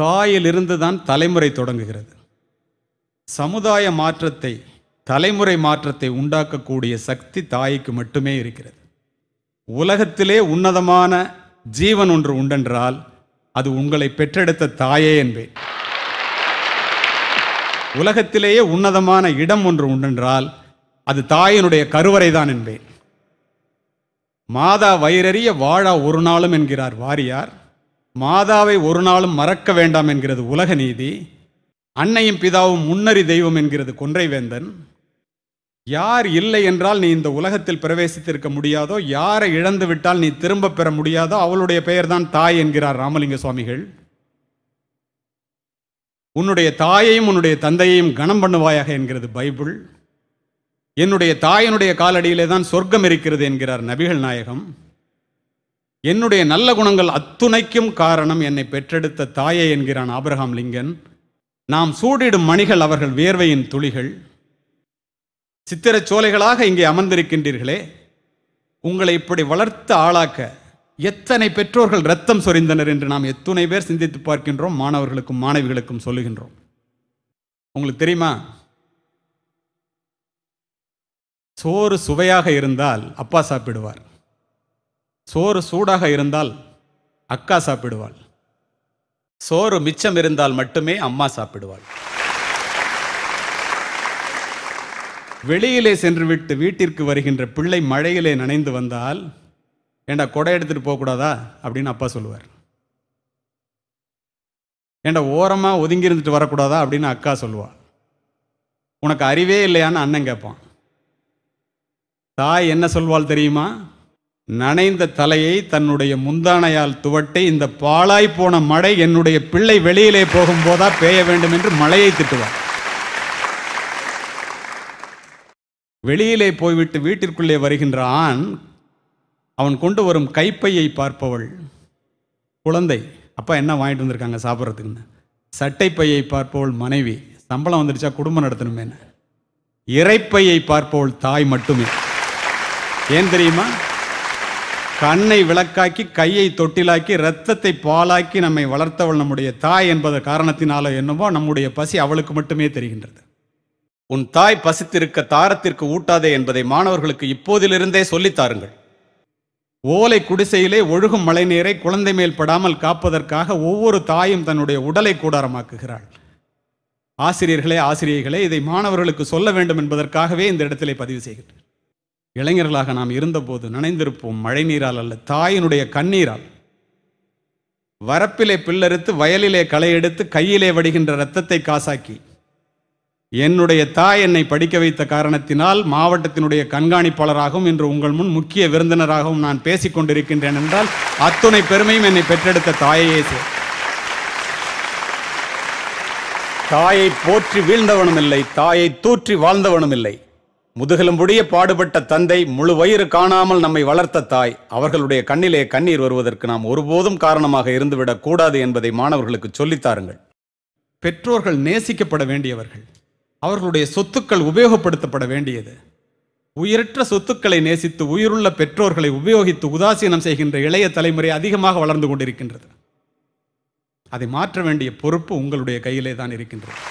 தாயிலிருந்து தான் தலைமுறை தொடங்குகிறது சமுதாய மாற்றத்தை தலைமுறை மாற்றத்தை உண்டாக்கக்கூடிய சக்தி தாய்க்கு மட்டுமே இருக்கிறது உலகத்திலே உன்னதமான ஜீவன் ஒன்று உண்டென்றால் அது உங்களை பெற்றெடுத்த தாயே என்பேன் உலகத்திலேயே உன்னதமான இடம் ஒன்று உண்டென்றால் அது தாயினுடைய கருவறைதான் என்பேன் மாதா வயிறறிய வாழா ஒரு நாளும் என்கிறார் வாரியார் மாதாவை ஒரு நாளும் மறக்க வேண்டாம் என்கிறது உலக நீதி அன்னையும் பிதாவும் முன்னறி தெய்வம் என்கிறது கொன்றைவேந்தன் யார் இல்லை என்றால் நீ இந்த உலகத்தில் பிரவேசித்திருக்க முடியாதோ யாரை இழந்து விட்டால் நீ திரும்ப பெற முடியாதோ அவளுடைய பெயர்தான் தாய் என்கிறார் ராமலிங்க சுவாமிகள் உன்னுடைய தாயையும் உன்னுடைய தந்தையையும் கனம் பண்ணுவாயாக என்கிறது பைபிள் என்னுடைய தாயினுடைய காலடியிலே தான் சொர்க்கம் இருக்கிறது என்கிறார் நபிகள் நாயகம் என்னுடைய நல்ல குணங்கள் அத்துணைக்கும் காரணம் என்னை பெற்றெடுத்த தாயை என்கிறான் ஆபிரகாம் லிங்கன் நாம் சூடிடும் மணிகள் அவர்கள் வேர்வையின் துளிகள் சித்திரச் சோலைகளாக இங்கே அமர்ந்திருக்கின்றீர்களே உங்களை இப்படி வளர்த்த ஆளாக்க எத்தனை பெற்றோர்கள் ரத்தம் சொரிந்தனர் என்று நாம் எத்துணை பேர் சிந்தித்து பார்க்கின்றோம் மாணவர்களுக்கும் மாணவிகளுக்கும் சொல்லுகின்றோம் உங்களுக்கு தெரியுமா சோறு சுவையாக இருந்தால் அப்பா சாப்பிடுவார் சோறு சூடாக இருந்தால் அக்கா சாப்பிடுவாள் சோறு மிச்சம் இருந்தால் மட்டுமே அம்மா சாப்பிடுவாள் வெளியிலே சென்று விட்டு வீட்டிற்கு வருகின்ற பிள்ளை மழையிலே நனைந்து வந்தால் ஏண்டா கொடை எடுத்துகிட்டு போகக்கூடாதா அப்படின்னு அப்பா சொல்லுவார் ஏண்டா ஓரமாக ஒதுங்கி இருந்துட்டு வரக்கூடாதா அப்படின்னு அக்கா சொல்லுவாள் உனக்கு அறிவே இல்லையான்னு அண்ணன் கேட்பான் தாய் என்ன சொல்வாள் தெரியுமா நனைந்த தலையை தன்னுடைய முந்தானையால் துவட்டி இந்த பாழாய் போன மழை என்னுடைய பிள்ளை வெளியிலே போகும்போதா பெய்ய வேண்டும் என்று மழையை திட்டுவார் வெளியிலே போய்விட்டு வீட்டிற்குள்ளே வருகின்ற ஆண் அவன் கொண்டு வரும் கைப்பையை பார்ப்பவள் குழந்தை அப்பா என்ன வாங்கிட்டு வந்திருக்காங்க சாப்பிட்றதுக்குன்னு சட்டை பையை பார்ப்பவள் மனைவி சம்பளம் வந்துடுச்சா குடும்பம் நடத்தணுமேன்னு இறைப்பையை பார்ப்பவள் தாய் மட்டுமே ஏன் தெரியுமா கண்ணை விளக்காக்கி கையை தொட்டிலாக்கி ரத்தத்தை பாலாக்கி நம்மை வளர்த்தவள் நம்முடைய தாய் என்பது காரணத்தினால என்னவோ நம்முடைய பசி அவளுக்கு மட்டுமே தெரிகின்றது உன் தாய் பசித்திருக்க தாரத்திற்கு ஊட்டாதே என்பதை மாணவர்களுக்கு இப்போதிலிருந்தே சொல்லித்தாருங்கள் ஓலை குடிசையிலே ஒழுகும் மழைநீரை குழந்தை மேல் படாமல் காப்பதற்காக ஒவ்வொரு தாயும் தன்னுடைய உடலை கூடாரமாக்குகிறாள் ஆசிரியர்களே ஆசிரியர்களே இதை மாணவர்களுக்கு சொல்ல வேண்டும் என்பதற்காகவே இந்த இடத்திலே பதிவு செய்கின்றேன் இளைஞர்களாக நாம் இருந்தபோது நனைந்திருப்போம் மழை நீரால் அல்ல தாயினுடைய கண்ணீரால் வரப்பிலே பில்லறுத்து வயலிலே களை எடுத்து கையிலே வடிகின்ற இரத்தத்தை காசாக்கி என்னுடைய தாய் என்னை படிக்க வைத்த காரணத்தினால் மாவட்டத்தினுடைய கண்காணிப்பாளராகவும் இன்று உங்கள் முன் முக்கிய விருந்தினராகவும் நான் பேசிக் கொண்டிருக்கின்றேன் என்றால் அத்துணை பெருமையும் என்னை பெற்றெடுத்த தாயையே சே தாயை போற்றி வீழ்ந்தவனும் இல்லை தாயை தூற்றி வாழ்ந்தவனும் இல்லை முதுகெலும்புடைய பாடுபட்ட தந்தை முழு வயிறு காணாமல் நம்மை வளர்த்த தாய் அவர்களுடைய கண்ணிலே கண்ணீர் வருவதற்கு நாம் ஒருபோதும் காரணமாக இருந்துவிடக் கூடாது என்பதை மாணவர்களுக்கு சொல்லித்தாருங்கள் பெற்றோர்கள் நேசிக்கப்பட வேண்டியவர்கள் அவர்களுடைய சொத்துக்கள் உபயோகப்படுத்தப்பட வேண்டியது உயிரற்ற சொத்துக்களை நேசித்து உயிருள்ள பெற்றோர்களை உபயோகித்து உதாசீனம் செய்கின்ற இளைய தலைமுறை அதிகமாக வளர்ந்து கொண்டிருக்கின்றது அதை மாற்ற வேண்டிய பொறுப்பு உங்களுடைய கையிலே தான் இருக்கின்றது